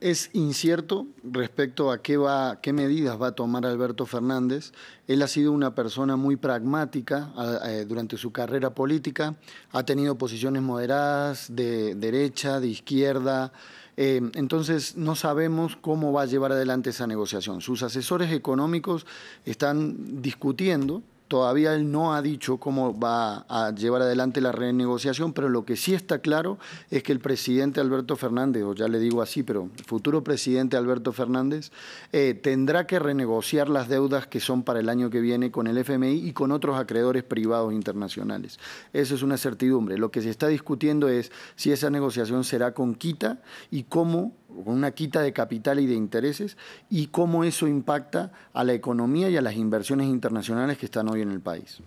es incierto respecto a qué, medidas va a tomar Alberto Fernández. Él ha sido una persona muy pragmática eh, durante su carrera política, ha tenido posiciones moderadas de derecha, de izquierda, eh, entonces no sabemos cómo va a llevar adelante esa negociación. Sus asesores económicos están discutiendo Todavía él no ha dicho cómo va a llevar adelante la renegociación, pero lo que sí está claro es que el presidente Alberto Fernández, o ya le digo así, pero el futuro presidente Alberto Fernández, eh, tendrá que renegociar las deudas que son para el año que viene con el FMI y con otros acreedores privados internacionales. Eso es una certidumbre. Lo que se está discutiendo es si esa negociación será con quita y cómo con una quita de capital y de intereses y cómo eso impacta a la economía y a las inversiones internacionales que están hoy en el país.